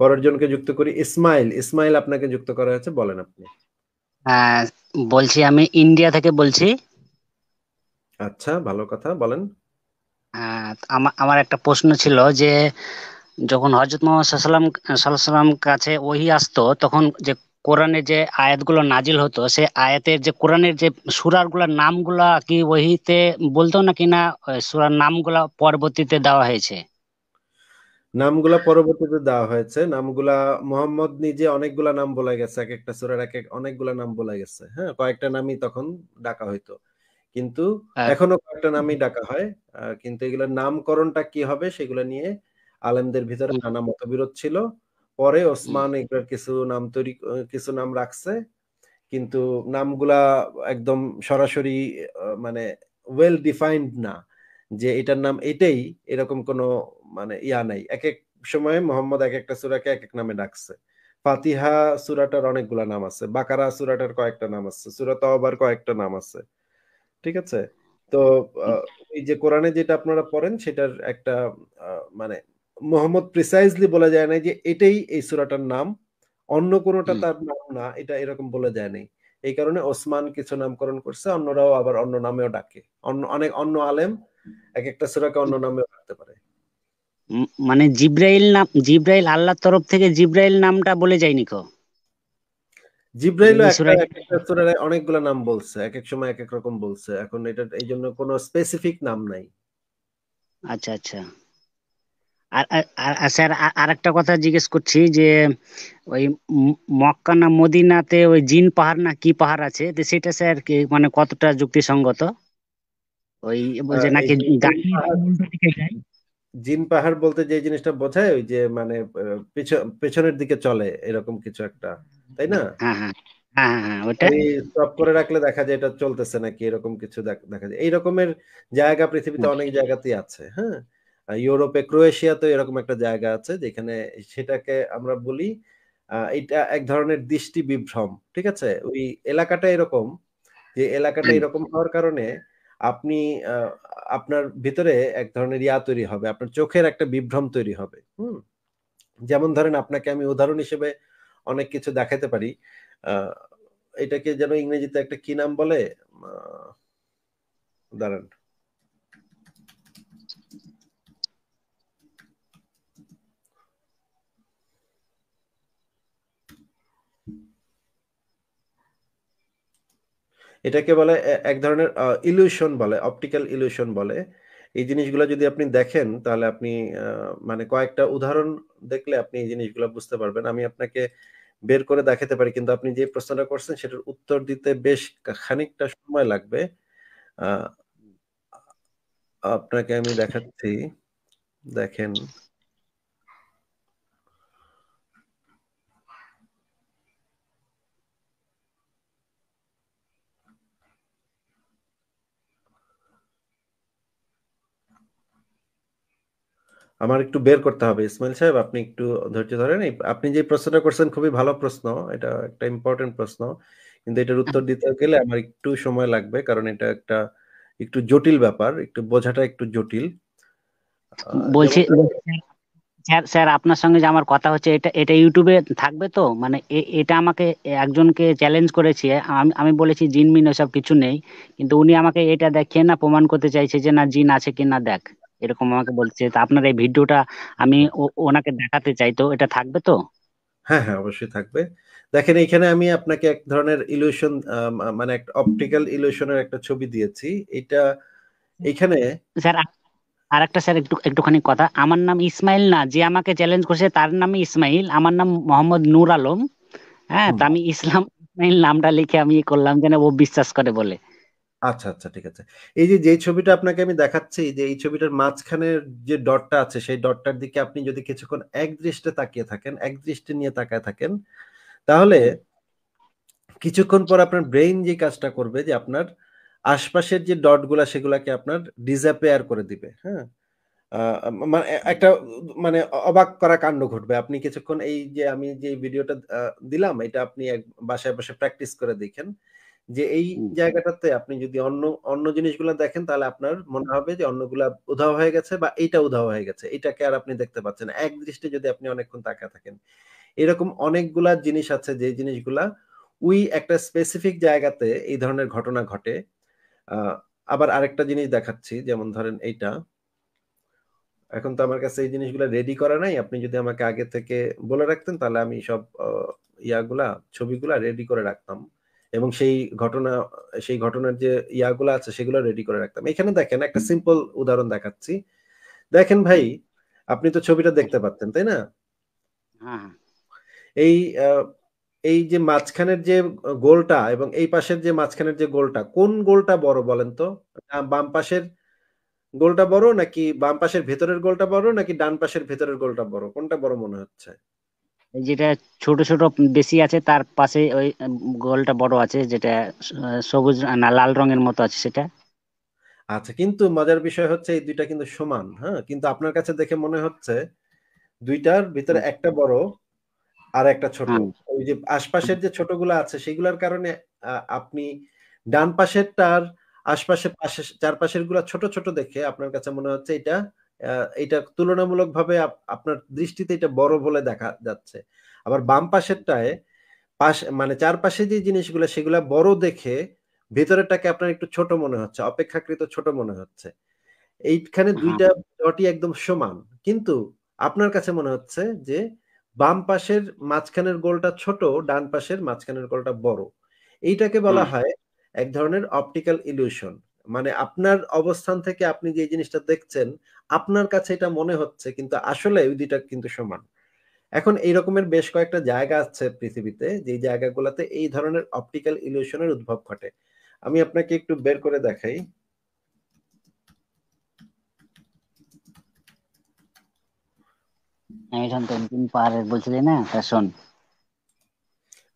পরের জনকে যুক্ত করি ইসমাইল ইসমাইল আপনাকে যুক্ত করা হয়েছে বলেন আপনি হ্যাঁ, বলছি আমি ইন্ডিয়া থেকে বলছি আচ্ছা ভালো কথা বলেন হ্যাঁ, আমার একটা প্রশ্ন ছিল যে যখন হজরত মোহাম্মদ কাছে ওহি আসতো তখন যে কোরআনের যে আয়াতগুলো নাজিল হতো সে আয়াতের যে কোরআনের যে সুরারগুলোর নামগুলা কি ওহিতে বলতো নাকি না সুরার নামগুলা পরবর্তীতে দেওয়া হয়েছে নামগুলা পরবর্তীতে দেওয়া হয়েছে নামগুলা মোহাম্মদ নিজে অনেকগুলা নাম বলা গেছে এক একটা সুরের এক এক অনেকগুলা নাম বলা গেছে হ্যাঁ কয়েকটা নামই তখন ডাকা হইতো কিন্তু হ্যাঁ। এখনো কয়েকটা নামই ডাকা হয় কিন্তু এগুলোর নামকরণটা কি হবে সেগুলো নিয়ে আলেমদের ভিতরে নানা মতবিরোধ ছিল পরে ওসমান এগুলোর কিছু নাম তৈরি কিছু নাম রাখছে কিন্তু নামগুলা একদম সরাসরি মানে ওয়েল ডিফাইন্ড না যে এটার নাম এটাই এরকম কোনো মানে ইয়া নাই এক এক সময়ে মোহাম্মদ এক একটা সুরাকে এক এক নামে ডাকছে ফাতিহা সুরাটার অনেকগুলা নাম আছে বাকারা সুরাটার কয়েকটা নাম আছে সুরা তহবার কয়েকটা নাম আছে ঠিক আছে তো এই যে কোরআনে যেটা আপনারা পড়েন সেটার একটা মানে মোহাম্মদ প্রিসাইজলি বলা যায় না যে এটাই এই সুরাটার নাম অন্য কোনোটা তার নাম না এটা এরকম বলা যায় নাই এই কারণে ওসমান কিছু নামকরণ করছে অন্যরাও আবার অন্য নামেও ডাকে অন্য অনেক অন্য আলেম এক একটা সুরাকে অন্য নামেও ডাকতে পারে মানে জিব্রাইল নাম জিব্রাইল আল্লাহর তরফ থেকে জিব্রাইল নামটা বলে যায়নি কো জিব্রাইল অনেকগুলো নাম বলছে এক এক সময় এক এক রকম বলছে এখন এটা এই জন্য কোনো স্পেসিফিক নাম নাই আচ্ছা আচ্ছা আর স্যার আরেকটা কথা জিজ্ঞেস করছি যে ওই মক্কা না মদিনাতে ওই জিন পাহাড় না কি পাহাড় আছে তো সেটা স্যার কি মানে কতটা যুক্তিসঙ্গত ওই যে নাকি জিন পাহাড় বলতে যে জিনিসটা বোঝায় ওই যে মানে পেছনের দিকে চলে এরকম কিছু একটা তাই না হ্যাঁ হ্যাঁ স্টপ হ্যাঁ, হ্যাঁ, হ্যাঁ, করে রাখলে দেখা যায় এটা চলতেছে নাকি এরকম কিছু দেখা যায় এই রকমের জায়গা পৃথিবীতে অনেক জায়গাতেই আছে হ্যাঁ ইউরোপে ক্রোয়েশিয়াতে এরকম একটা জায়গা আছে যেখানে সেটাকে আমরা বলি এটা এক ধরনের দৃষ্টি বিভ্রম ঠিক আছে ওই এলাকাটা এরকম যে এলাকাটা এরকম হওয়ার কারণে আপনি আপনার ভিতরে এক ধরনের ইয়া তৈরি হবে আপনার চোখের একটা বিভ্রম তৈরি হবে হুম যেমন ধরেন আপনাকে আমি উদাহরণ হিসেবে অনেক কিছু দেখাতে পারি এটাকে যেন ইংরেজিতে একটা কি নাম বলে দাঁড়ান এটাকে বলে এক ধরনের ইলিউশন বলে অপটিক্যাল ইলিউশন বলে এই জিনিসগুলো যদি আপনি দেখেন তাহলে আপনি মানে কয়েকটা উদাহরণ দেখলে আপনি এই জিনিসগুলো বুঝতে পারবেন আমি আপনাকে বের করে দেখাতে পারি কিন্তু আপনি যে প্রশ্নটা করছেন সেটার উত্তর দিতে বেশ খানিকটা সময় লাগবে আপনাকে আমি দেখাচ্ছি দেখেন আমার একটু বের করতে হবে ইসমাইল সাহেব আপনি একটু ধৈর্য ধরেন আপনি যে প্রশ্নটা করছেন খুবই ভালো প্রশ্ন এটা একটা ইম্পর্টেন্ট প্রশ্ন কিন্তু এটার উত্তর দিতে গেলে আমার একটু সময় লাগবে কারণ এটা একটা একটু জটিল ব্যাপার একটু বোঝাটা একটু জটিল বলছি স্যার স্যার আপনার সঙ্গে যে আমার কথা হচ্ছে এটা এটা ইউটিউবে থাকবে তো মানে এটা আমাকে একজনকে চ্যালেঞ্জ করেছে আমি আমি বলেছি জিন মিন ওসব কিছু নেই কিন্তু উনি আমাকে এটা দেখিয়ে না প্রমাণ করতে চাইছে যে না জিন আছে কি না দেখ এরকম আমাকে বলছে তা আপনার এই ভিডিওটা আমি ওনাকে দেখাতে চাই তো এটা থাকবে তো হ্যাঁ হ্যাঁ অবশ্যই থাকবে দেখেন এখানে আমি আপনাকে এক ধরনের ইলিউশন মানে একটা অপটিক্যাল ইলিউশনের একটা ছবি দিয়েছি এটা এখানে স্যার আর একটা স্যার একটু একটুখানি কথা আমার নাম ইসমাইল না যে আমাকে চ্যালেঞ্জ করছে তার নাম ইসমাইল আমার নাম মোহাম্মদ নূর আলম হ্যাঁ তা আমি ইসলাম ইসমাইল নামটা লিখে আমি করলাম যেন ও বিশ্বাস করে বলে আচ্ছা আচ্ছা ঠিক আছে এই যে যে ছবিটা আপনাকে আমি দেখাচ্ছি যে এই ছবিটার মাঝখানের যে ডটটা আছে সেই ডটটার দিকে আপনি যদি কিছুক্ষণ এক দৃষ্টে তাকিয়ে থাকেন এক দৃষ্টি নিয়ে তাকায় থাকেন তাহলে কিছুক্ষণ পর আপনার ব্রেইন যে কাজটা করবে যে আপনার আশপাশের যে ডটগুলা সেগুলাকে আপনার ডিজাপেয়ার করে দিবে হ্যাঁ মানে একটা মানে অবাক করা কাণ্ড ঘটবে আপনি কিছুক্ষণ এই যে আমি যে ভিডিওটা দিলাম এটা আপনি বাসায় বসে প্র্যাকটিস করে দেখেন যে এই জায়গাটাতে আপনি যদি অন্য অন্য জিনিসগুলো দেখেন তাহলে আপনার মনে হবে যে অন্যগুলা উধাও হয়ে গেছে বা এইটা উধাও হয়ে গেছে এটাকে আর আপনি দেখতে পাচ্ছেন এক দৃষ্টি যদি আপনি অনেকক্ষণ তাকিয়ে থাকেন এরকম অনেকগুলা জিনিস আছে যে জিনিসগুলা উই একটা স্পেসিফিক জায়গাতে এই ধরনের ঘটনা ঘটে আবার আরেকটা জিনিস দেখাচ্ছি যেমন ধরেন এইটা এখন তো আমার কাছে এই জিনিসগুলো রেডি করা নাই আপনি যদি আমাকে আগে থেকে বলে রাখতেন তাহলে আমি সব ইয়াগুলা ছবিগুলা রেডি করে রাখতাম এবং সেই ঘটনা সেই ঘটনার যে ইয়াগুলো আছে সেগুলো রেডি করে রাখতাম এখানে দেখেন একটা সিম্পল উদাহরণ দেখাচ্ছি দেখেন ভাই আপনি তো ছবিটা দেখতে পাচ্ছেন তাই না হ্যাঁ, হ্যাঁ। এই এই যে মাঝখানের যে গোলটা এবং এই পাশের যে মাঝখানের যে গোলটা কোন গোলটা বড় বলেন তো বাম পাশের গোলটা বড় নাকি বাম পাশের ভেতরের গোলটা বড় নাকি ডান পাশের ভেতরের গোলটা বড় কোনটা বড় মনে হচ্ছে যেটা ছোট ছোট বেশি আছে তার পাশে ওই গোলটা বড় আছে যেটা সবুজ না লাল রঙের মতো আছে সেটা আচ্ছা কিন্তু মজার বিষয় হচ্ছে এই দুইটা কিন্তু সমান হ্যাঁ কিন্তু আপনার কাছে দেখে মনে হচ্ছে দুইটার ভিতরে একটা বড় আর একটা ছোট ওই যে আশপাশের যে ছোটগুলো আছে সেগুলোর কারণে আপনি ডান পাশের তার আশপাশের পাশে চারপাশের গুলা ছোট ছোট দেখে আপনার কাছে মনে হচ্ছে এটা এটা তুলনামূলকভাবে আপনার দৃষ্টিতে এটা বড় বলে দেখা যাচ্ছে আবার বাম পাশেরটায় পাশ মানে চারপাশে যে জিনিসগুলো সেগুলো বড় দেখে ভেতরেরটাকে আপনার একটু ছোট মনে হচ্ছে অপেক্ষাকৃত ছোট মনে হচ্ছে এইখানে দুইটা ডটই একদম সমান কিন্তু আপনার কাছে মনে হচ্ছে যে বাম পাশের মাঝখানের গোলটা ছোট ডান পাশের মাঝখানের গোলটা বড় এইটাকে বলা হয় এক ধরনের অপটিক্যাল ইলিউশন মানে আপনার অবস্থান থেকে আপনি যে জিনিসটা দেখছেন আপনার কাছে এটা মনে হচ্ছে কিন্তু আসলে ওই দুইটা কিন্তু সমান এখন এই রকমের বেশ কয়েকটা জায়গা আছে পৃথিবীতে যে জায়গাগুলোতে এই ধরনের অপটিক্যাল ইলিউশনের উদ্ভব ঘটে আমি আপনাকে একটু বের করে দেখাই না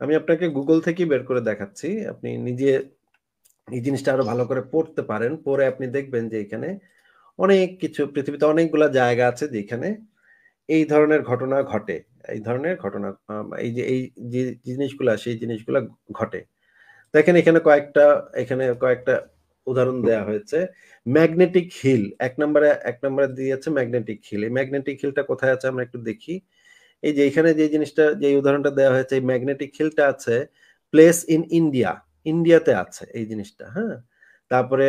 আমি আপনাকে গুগল থেকে বের করে দেখাচ্ছি আপনি নিজে এই জিনিসটা আরো ভালো করে পড়তে পারেন পরে আপনি দেখবেন যে এখানে অনেক কিছু পৃথিবীতে অনেকগুলা জায়গা আছে যেখানে এই ধরনের ঘটনা ঘটে এই ধরনের ঘটনা এই যে এই যে জিনিসগুলা সেই জিনিসগুলা ঘটে দেখেন এখানে কয়েকটা এখানে কয়েকটা উদাহরণ দেয়া হয়েছে ম্যাগনেটিক হিল এক নম্বরে এক নম্বরে আছে ম্যাগনেটিক হিল এই ম্যাগনেটিক হিলটা কোথায় আছে আমরা একটু দেখি এই যে এখানে যে জিনিসটা যে উদাহরণটা দেওয়া হয়েছে এই ম্যাগনেটিক হিলটা আছে প্লেস ইন ইন্ডিয়া ইন্ডিয়াতে আছে এই জিনিসটা হ্যাঁ তারপরে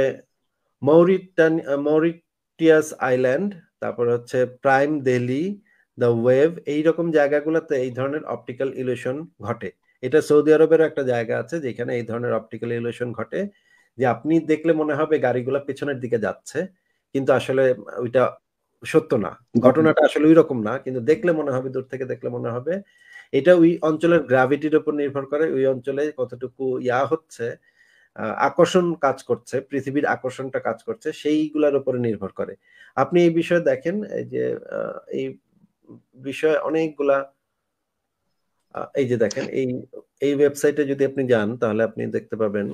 মৌরিটান মৌরিটিয়াস আইল্যান্ড তারপরে হচ্ছে প্রাইম দেলি দ্য ওয়েভ এইরকম জায়গাগুলোতে এই ধরনের অপটিক্যাল ইলিউশন ঘটে এটা সৌদি আরবেরও একটা জায়গা আছে যেখানে এই ধরনের অপটিক্যাল ইলিউশন ঘটে যে আপনি দেখলে মনে হবে গাড়িগুলো পেছনের দিকে যাচ্ছে কিন্তু আসলে ওইটা সত্য না ঘটনাটা আসলে ওই রকম না কিন্তু দেখলে মনে হবে দূর থেকে দেখলে মনে হবে এটা ওই অঞ্চলের গ্রাভিটির উপর নির্ভর করে ওই অঞ্চলে কতটুকু ইয়া হচ্ছে আকর্ষণ কাজ করছে পৃথিবীর আকর্ষণটা কাজ করছে সেইগুলোর উপরে নির্ভর করে আপনি এই বিষয়ে দেখেন যে এই বিষয়ে অনেকগুলা এই যে দেখেন এই এই ওয়েবসাইটে যদি আপনি যান তাহলে আপনি দেখতে পাবেন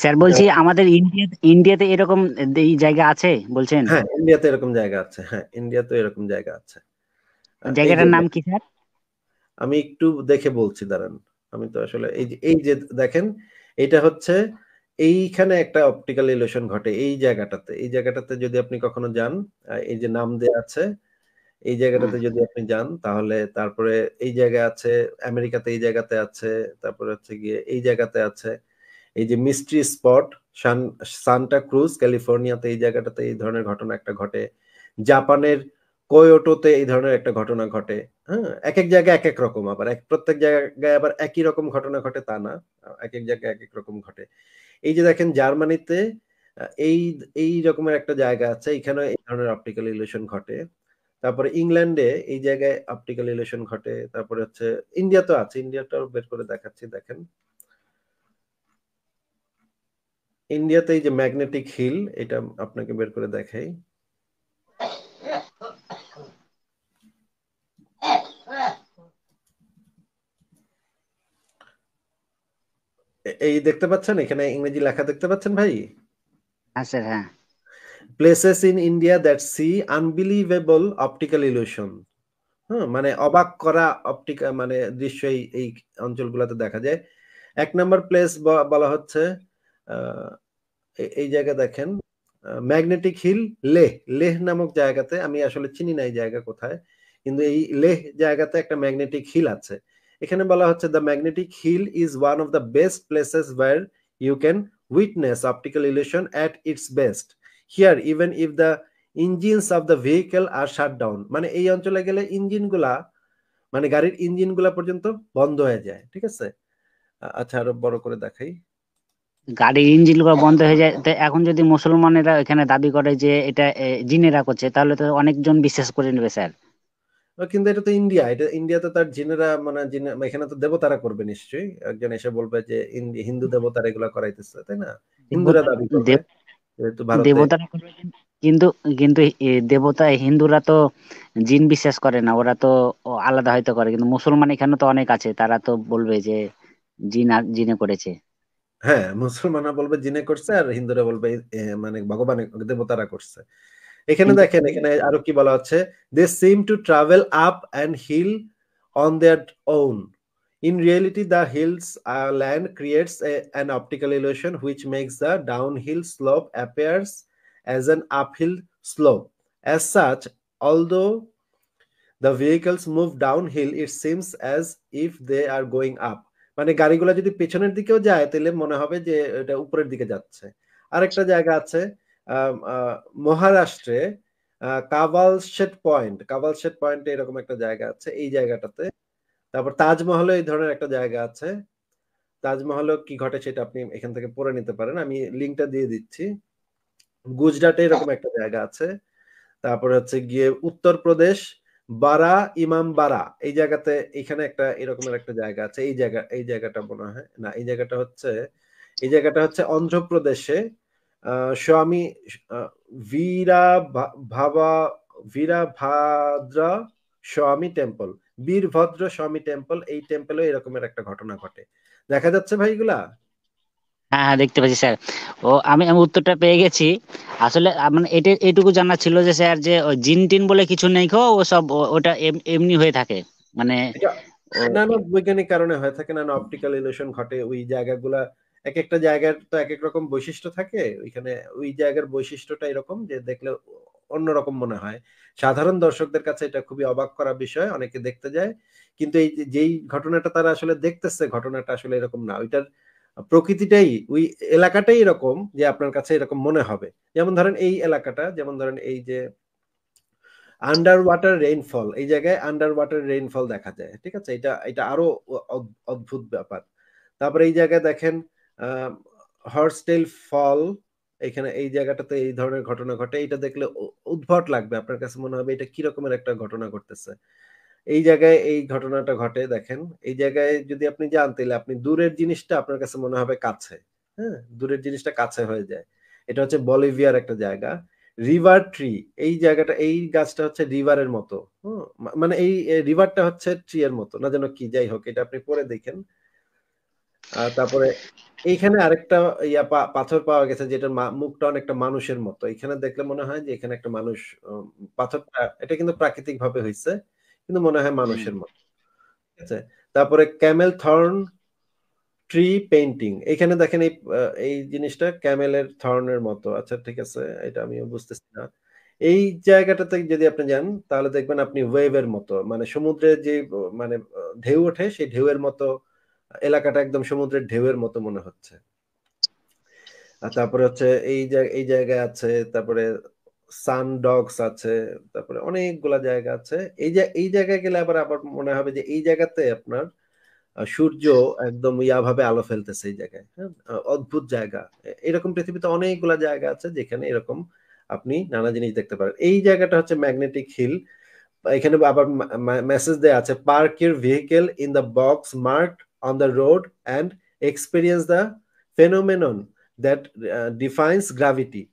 স্যার বলছি হ্যাঁ। আমাদের ইন্ডিয়া ইন্ডিয়াতে এরকম এই জায়গা আছে বলছেন হ্যাঁ ইন্ডিয়াতে এরকম জায়গা আছে হ্যাঁ ইন্ডিয়াতে এরকম জায়গা আছে জায়গাটার নাম কি স্যার আমি একটু দেখে বলছি দাঁড়ান আমি তো আসলে এই যে এই যে দেখেন এটা হচ্ছে এইখানে একটা অপটিক্যাল ইলোশন ঘটে এই জায়গাটাতে এই জায়গাটাতে যদি আপনি কখনো যান এই যে নাম দেয়া আছে এই জায়গাটাতে যদি আপনি যান তাহলে তারপরে এই জায়গা আছে আমেরিকাতে এই জায়গাতে আছে তারপরে হচ্ছে গিয়ে এই জায়গাতে আছে এই যে mystery spot San Santa Cruz ক্যালিফোর্নিয়াতে এই জায়গাটাতে এই ধরনের ঘটনা একটা ঘটে জাপানের কোয়োটোতে এই ধরনের একটা ঘটনা ঘটে হ্যাঁ এক এক জায়গায় এক এক রকম আবার এক প্রত্যেক জায়গায় আবার একই রকম ঘটনা ঘটে তা না এক এক জায়গায় এক এক রকম ঘটে এই যে দেখেন জার্মানিতে এই এই রকমের একটা জায়গা আছে এখানে এই ধরনের অপটিক্যাল ইলেশন ঘটে তারপরে ইংল্যান্ডে এই জায়গায় অপটিক্যাল ইলেশন ঘটে তারপরে হচ্ছে ইন্ডিয়া তো আছে ইন্ডিয়াটাও বের করে দেখাচ্ছি দেখেন ইন্ডিয়াতে এই যে ম্যাগনেটিক হিল এটা আপনাকে বের করে দেখাই এই দেখতে পাচ্ছেন এখানে ইংরেজি লেখা দেখতে পাচ্ছেন ভাই হ্যাঁ স্যার হ্যাঁ places in India that see unbelievable optical illusion মানে অবাক করা অপটিক্যাল মানে দৃশ্য এই এই অঞ্চলগুলোতে দেখা যায় এক নম্বর প্লেস বলা হচ্ছে এই জায়গা দেখেন ম্যাগনেটিক হিল লেহ লেহ নামক জায়গাতে আমি আসলে চিনি না এই জায়গা কোথায় কিন্তু এই লেহ জায়গাতে একটা ম্যাগনেটিক হিল আছে এখানে বলা হচ্ছে the magnetic hill is one of the best places where you can witness optical illusion at its best here even if the engines of the vehicle are shut down মানে এই অঞ্চলে গেলে ইঞ্জিনগুলা মানে গাড়ির ইঞ্জিনগুলা পর্যন্ত বন্ধ হয়ে যায় ঠিক আছে আচ্ছা আরো বড় করে দেখাই গাড়ির ইঞ্জিন বন্ধ হয়ে যায় তো এখন যদি মুসলমানেরা এখানে দাবি করে যে এটা জিনেরা করছে তাহলে তো অনেকজন বিশ্বাস করে নেবে স্যার কিন্তু এটা তো ইন্ডিয়া এটা ইন্ডিয়াতে তার জিনেরা মানে এখানে তো দেবতারা করবে নিশ্চয়ই একজন এসে বলবে যে হিন্দু দেবতারা এগুলো করাইতেছে তাই না হিন্দুরা দাবি দেবতারা করবে কিন্তু কিন্তু দেবতা হিন্দুরা তো জিন বিশ্বাস করে না ওরা তো আলাদা হয়তো করে কিন্তু মুসলমান এখানে তো অনেক আছে তারা তো বলবে যে জিন জিনে করেছে হ্যাঁ মুসলমানরা বলবে জিনে করছে আর হিন্দুরা বলবে মানে ভগবান দেবতারা করছে এখানে দেখেন এখানে আরো কি বলা হচ্ছে they seem to travel up and hill on their own in reality the hills land creates an optical illusion which makes the down hill slope appears as an hill slope as such although the vehicles move down hill it seems as if they are going up মানে গাড়িগুলো যদি পেছনের দিকেও যায় তাহলে মনে হবে যে এটা উপরের দিকে যাচ্ছে আরেকটা জায়গা আছে মহারাষ্ট্রে কাভালশেট পয়েন্ট কাভালশেট পয়েন্টে এরকম একটা জায়গা আছে এই জায়গাটাতে তারপর তাজমহলে এই ধরনের একটা জায়গা আছে তাজমহলও কি ঘটে সেটা আপনি এখান থেকে পড়ে নিতে পারেন আমি লিঙ্কটা দিয়ে দিচ্ছি গুজরাটে এরকম একটা জায়গা আছে তারপর হচ্ছে গিয়ে উত্তরপ্রদেশ বারা ইমাম বারা এই জায়গাতে এখানে একটা এরকমের একটা জায়গা আছে এই জায়গা এই জায়গাটা মনে হয় না এই জায়গাটা হচ্ছে এই জায়গাটা হচ্ছে অন্ধ্রপ্রদেশে স্বামী বীরা ভাবা ভাদ্র স্বামী টেম্পল বীরভদ্র স্বামী টেম্পল এই টেম্পলে এরকমের একটা ঘটনা ঘটে দেখা যাচ্ছে ভাইগুলা হ্যাঁ হ্যাঁ দেখতে পাচ্ছি স্যার ও আমি আমি উত্তরটা পেয়ে গেছি আসলে মানে এটা এটুকু জানা ছিল যে স্যার যে ওই জিন টিন বলে কিছু নেই খো ও সব ওটা এমনি হয়ে থাকে মানে না বৈজ্ঞানিক কারণে হয়ে থাকে না অপটিক্যাল ইলিউশন ঘটে ওই জায়গাগুলা এক একটা জায়গার তো এক এক রকম বৈশিষ্ট্য থাকে ওইখানে ওই জায়গার বৈশিষ্ট্যটা এরকম যে দেখলে অন্যরকম মনে হয় সাধারণ দর্শকদের কাছে এটা খুবই অবাক করা বিষয় অনেকে দেখতে যায় কিন্তু এই যেই ঘটনাটা তারা আসলে দেখতেছে ঘটনাটা আসলে এরকম না ওইটার প্রকৃতিটাই ওই এলাকাটাই এরকম যে আপনার কাছে এরকম মনে হবে যেমন ধরেন এই এলাকাটা যেমন ধরেন এই যে আন্ডার ওয়াটার রেইনফল এই জায়গায় আন্ডার ওয়াটার রেইনফল দেখা যায় ঠিক আছে এটা এটা আরো অদ্ভুত ব্যাপার তারপরে এই জায়গায় দেখেন আহ হর্সটেল ফল এখানে এই জায়গাটাতে এই ধরনের ঘটনা ঘটে এটা দেখলে উদ্ভট লাগবে আপনার কাছে মনে হবে এটা কিরকমের একটা ঘটনা ঘটতেছে এই জায়গায় এই ঘটনাটা ঘটে দেখেন এই জায়গায় যদি আপনি যান তাহলে আপনি দূরের জিনিসটা আপনার কাছে মনে হবে কাছে হ্যাঁ দূরের জিনিসটা কাছে হয়ে যায় এটা হচ্ছে বলিভিয়ার একটা জায়গা রিভার ট্রি এই জায়গাটা এই গাছটা হচ্ছে রিভারের মতো মানে এই রিভারটা হচ্ছে ট্রি এর মতো না যেন কি যাই হোক এটা আপনি পরে দেখেন তারপরে এইখানে আরেকটা ইয়া পাথর পাওয়া গেছে যেটা মুখটা অনেকটা মানুষের মতো এখানে দেখলে মনে হয় যে এখানে একটা মানুষ পাথরটা এটা কিন্তু প্রাকৃতিক ভাবে হয়েছে কিন্তু মনে হয় মানুষের মতো ঠিক আছে তারপরে ক্যামেল থর্ন ট্রি পেইন্টিং এখানে দেখেন এই এই জিনিসটা ক্যামেলের থর্নের মতো আচ্ছা ঠিক আছে এটা আমি বুঝতেছি না এই জায়গাটাতে যদি আপনি যান তাহলে দেখবেন আপনি ওয়েভের মতো মানে সমুদ্রে যে মানে ঢেউ ওঠে সেই ঢেউয়ের মতো এলাকাটা একদম সমুদ্রের ঢেউয়ের মতো মনে হচ্ছে আর তারপরে হচ্ছে এই এই জায়গায় আছে তারপরে সান ডগস আছে তারপরে অনেকগুলা জায়গা আছে এই যে এই জায়গায় গেলে আবার আবার মনে হবে যে এই জায়গাতে আপনার সূর্য একদম ইয়াভাবে আলো ফেলতেছে এই জায়গায় হ্যাঁ অদ্ভুত জায়গা এরকম পৃথিবীতে অনেকগুলা জায়গা আছে যেখানে এরকম আপনি নানা জিনিস দেখতে পারেন এই জায়গাটা হচ্ছে ম্যাগনেটিক হিল এখানে আবার মেসেজ দেয়া আছে পার্কের vehicle in the box mark on the road and experience the phenomenon that uh, defines gravity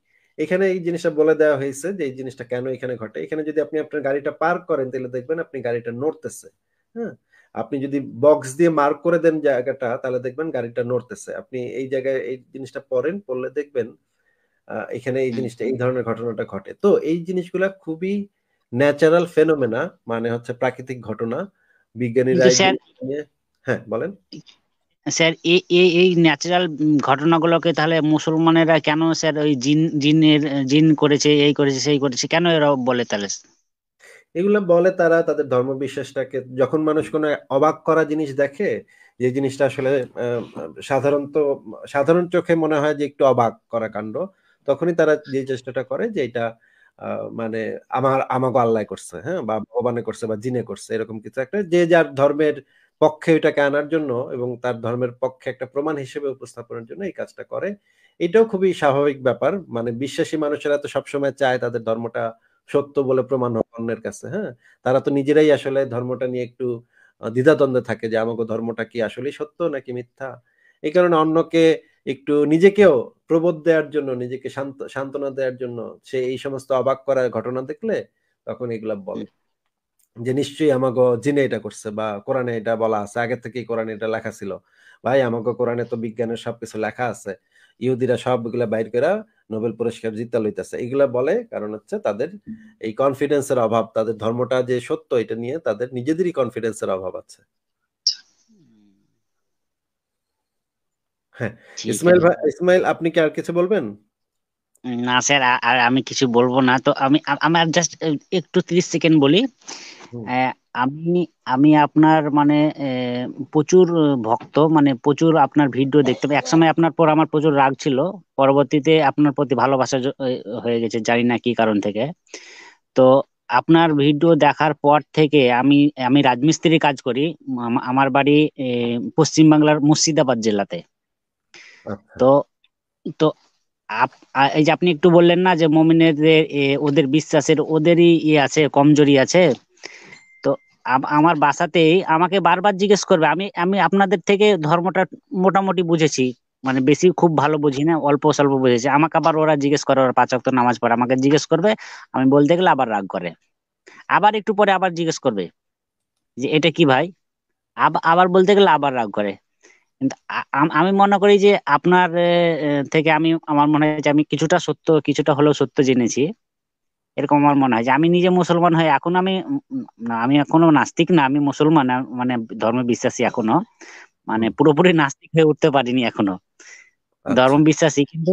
এখানে এই জিনিসটা বলে দেওয়া হয়েছে যে এই জিনিসটা কেন এখানে ঘটে এখানে যদি আপনি আপনার গাড়িটা পার্ক করেন তাহলে দেখবেন আপনি গাড়িটা নড়তেছে হ্যাঁ আপনি যদি বক্স দিয়ে মার্ক করে দেন জায়গাটা তাহলে দেখবেন গাড়িটা নড়তেছে আপনি এই জায়গায় এই জিনিসটা পড়েন পড়লে দেখবেন এখানে এই জিনিসটা এই ধরনের ঘটনাটা ঘটে তো এই জিনিসগুলো খুবই ন্যাচারাল ফেনোমেনা মানে হচ্ছে প্রাকৃতিক ঘটনা বিজ্ঞানীরা হ্যাঁ বলেন স্যার এই এই ন্যাচারাল ঘটনাগুলোকে তাহলে মুসলমানেরা কেন স্যার ওই জিন জিনের জিন করেছে এই করেছে সেই করেছে কেন এরা বলে তাহলে এগুলো বলে তারা তাদের ধর্মবিশ্বাসটাকে যখন মানুষ কোনো অবাক করা জিনিস দেখে যে জিনিসটা আসলে সাধারণত সাধারণ চোখে মনে হয় যে একটু অবাক করা কাণ্ড তখনই তারা যে চেষ্টাটা করে যে এটা মানে আমার আমাকে আল্লাহ করছে হ্যাঁ বা ভগবানে করছে বা জিনে করছে এরকম কিছু একটা যে যার ধর্মের পক্ষে এটাকে আনার জন্য এবং তার ধর্মের পক্ষে একটা প্রমাণ হিসেবে উপস্থাপনের জন্য এই কাজটা করে এটাও খুবই স্বাভাবিক ব্যাপার মানে বিশ্বাসী মানুষেরা তো সবসময় চায় তাদের ধর্মটা সত্য বলে প্রমাণ হোক অন্যের কাছে হ্যাঁ তারা তো নিজেরাই আসলে ধর্মটা নিয়ে একটু দ্বিধাদ্বন্দ্বে থাকে যে আমাকে ধর্মটা কি আসলে সত্য নাকি মিথ্যা এই কারণে অন্যকে একটু নিজেকেও প্রবোধ দেওয়ার জন্য নিজেকে শান্ত সান্ত্বনা দেওয়ার জন্য সে এই সমস্ত অবাক করার ঘটনা দেখলে তখন এগুলা বলে যে নিশ্চয়ই আমাকে জিনে এটা করছে বা কোরআনে এটা বলা আছে আগে থেকেই কোরআনে এটা লেখা ছিল ভাই আমাকে কোরআনে তো বিজ্ঞানের সবকিছু লেখা আছে ইহুদিরা সবগুলো বাইর করে নোবেল পুরস্কার জিতা লইতেছে এগুলা বলে কারণ হচ্ছে তাদের এই কনফিডেন্সের অভাব তাদের ধর্মটা যে সত্য এটা নিয়ে তাদের নিজেদেরই কনফিডেন্সের অভাব আছে হ্যাঁ ইসমাইল ভাই ইসমাইল আপনি কি আর কিছু বলবেন না স্যার আর আমি কিছু বলবো না তো আমি আমার জাস্ট একটু 30 সেকেন্ড বলি আমি আমি আপনার মানে প্রচুর ভক্ত মানে প্রচুর আপনার ভিডিও দেখতে পাই একসময় আপনার পর আমার প্রচুর রাগ ছিল পরবর্তীতে আপনার প্রতি ভালোবাসা হয়ে গেছে জানি না কি কারণ থেকে তো আপনার ভিডিও দেখার পর থেকে আমি আমি রাজমিস্ত্রি কাজ করি আমার বাড়ি পশ্চিম বাংলার মুর্শিদাবাদ জেলাতে আচ্ছা। তো তো এই যে আপনি একটু বললেন না যে এ ওদের বিশ্বাসের ওদেরই ইয়ে আছে কমজোরি আছে আমার বাসাতেই আমাকে বারবার জিজ্ঞেস করবে আমি আমি আপনাদের থেকে ধর্মটা মোটামুটি বুঝেছি মানে বেশি খুব ভালো বুঝি না অল্প স্বল্প বুঝেছি আমাকে আবার ওরা জিজ্ঞেস করে ওরা পাঁচ ওয়াক্ত নামাজ পড়ে আমাকে জিজ্ঞেস করবে আমি বলতে গেলে আবার রাগ করে আবার একটু পরে আবার জিজ্ঞেস করবে যে এটা কি ভাই আবার বলতে গেলে আবার রাগ করে কিন্তু আমি মনে করি যে আপনার থেকে আমি আমার মনে হয় যে আমি কিছুটা সত্য কিছুটা হলেও সত্য জেনেছি এরকম আমার মনে হয় যে আমি নিজে মুসলমান হয়ে এখন আমি আমি এখনো নাস্তিক না আমি মুসলমান মানে ধর্মে বিশ্বাসী এখনো মানে পুরোপুরি নাস্তিক হয়ে উঠতে পারিনি এখনো আচ্ছা। ধর্ম বিশ্বাসী কিন্তু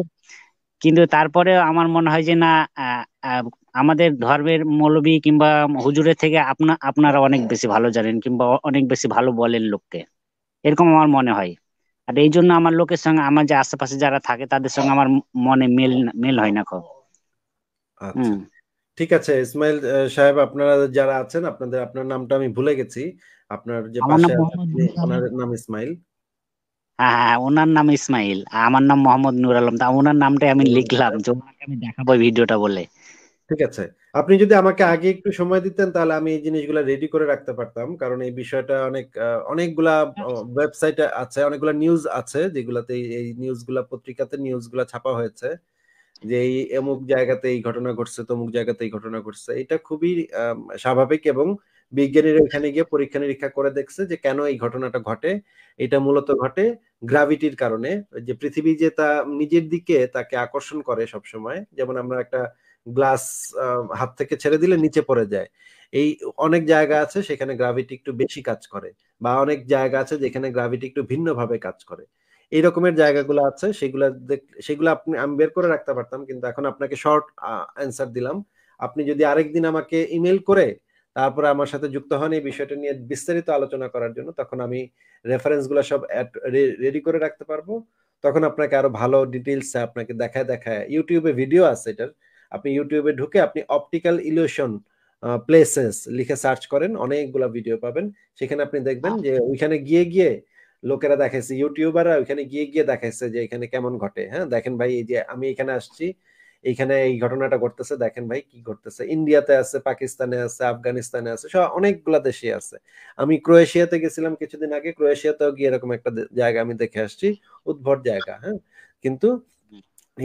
কিন্তু তারপরে আমার মনে হয় যে না আমাদের ধর্মের মৌলবী কিংবা হুজুরের থেকে আপনা আপনারা অনেক বেশি ভালো জানেন কিংবা অনেক বেশি ভালো বলেন লোককে এরকম আমার মনে হয় আর এই জন্য আমার লোকের সঙ্গে আমার যে আশেপাশে যারা থাকে তাদের সঙ্গে আমার মনে মেল মেল হয় না খুব আচ্ছা। হুম ঠিক আছে ইসমাইল সাহেব আপনারা যারা আছেন আপনাদের আপনার নামটা আমি ভুলে গেছি আপনার যে পাশে ওনার নাম ইসমাইল হ্যাঁ, হ্যাঁ ওনার নাম ইসমাইল আমার নাম মোহাম্মদ নুর আলম তা ওনার নামটাই আমি লিখলাম যে ওনাকে আমি দেখাবো ভিডিওটা বলে ঠিক আছে আপনি যদি আমাকে আগে একটু সময় দিতেন তাহলে আমি এই জিনিসগুলো রেডি করে রাখতে পারতাম কারণ এই বিষয়টা অনেক অনেকগুলা ওয়েবসাইট আচ্ছা। আছে অনেকগুলা নিউজ আছে যেগুলাতে এই নিউজগুলা পত্রিকাতে নিউজগুলা ছাপা হয়েছে যে এই অমুক জায়গাতে এই ঘটনা ঘটছে তমুক জায়গাতে এই ঘটনা ঘটছে এটা খুবই স্বাভাবিক এবং বিজ্ঞানীরা এখানে গিয়ে পরীক্ষা নিরীক্ষা করে দেখছে যে কেন এই ঘটনাটা ঘটে এটা মূলত ঘটে গ্রাভিটির কারণে যে পৃথিবী যে তা নিজের দিকে তাকে আকর্ষণ করে সব সময় যেমন আমরা একটা গ্লাস হাত থেকে ছেড়ে দিলে নিচে পড়ে যায় এই অনেক জায়গা আছে সেখানে গ্রাভিটি একটু বেশি কাজ করে বা অনেক জায়গা আছে যেখানে গ্রাভিটি একটু ভিন্নভাবে কাজ করে এই রকমের জায়গাগুলো আছে সেগুলো সেগুলো আপনি আমি বের করে রাখতে পারতাম কিন্তু এখন আপনাকে শর্ট অ্যান্সার দিলাম আপনি যদি আরেকদিন আমাকে ইমেল করে তারপরে আমার সাথে যুক্ত হন এই বিষয়টা নিয়ে বিস্তারিত আলোচনা করার জন্য তখন আমি রেফারেন্স গুলো সব রেডি করে রাখতে পারবো তখন আপনাকে আরো ভালো ডিটেলস আপনাকে দেখায় দেখায় ইউটিউবে ভিডিও আছে এটার আপনি ইউটিউবে ঢুকে আপনি অপটিক্যাল ইলিউশন প্লেসেস লিখে সার্চ করেন অনেকগুলা ভিডিও পাবেন সেখানে আপনি দেখবেন আচ্ছা। যে ওইখানে গিয়ে গিয়ে লোকেরা দেখাইছে ইউটিউবাররা ওইখানে গিয়ে গিয়ে দেখাইছে যে এখানে কেমন ঘটে হ্যাঁ দেখেন ভাই এই যে আমি এখানে আসছি এখানে এই ঘটনাটা ঘটতেছে দেখেন ভাই কি ঘটতেছে ইন্ডিয়াতে আছে পাকিস্তানে আছে আফগানিস্তানে আছে সব অনেকগুলা দেশে আছে আমি ক্রোয়েশিয়াতে গেছিলাম কিছুদিন আগে ক্রোয়েশিয়াতেও গিয়ে এরকম একটা জায়গা আমি দেখে আসছি উদ্ভট জায়গা হ্যাঁ কিন্তু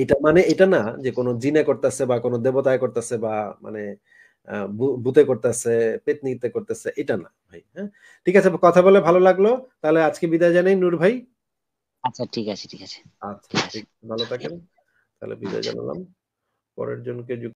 এটা মানে এটা না যে কোনো জিনে করতেছে বা কোনো দেবতায় করতেছে বা মানে বুতে করতেছে পেতনিতে করতেছে এটা না ভাই হ্যাঁ ঠিক আছে কথা বলে ভালো লাগলো তাহলে আজকে বিদায় জানাই নূর ভাই আচ্ছা ঠিক আছে ঠিক আছে আচ্ছা ভালো থাকেন তাহলে বিদায় আচ্ছা। জানালাম পরের জনকে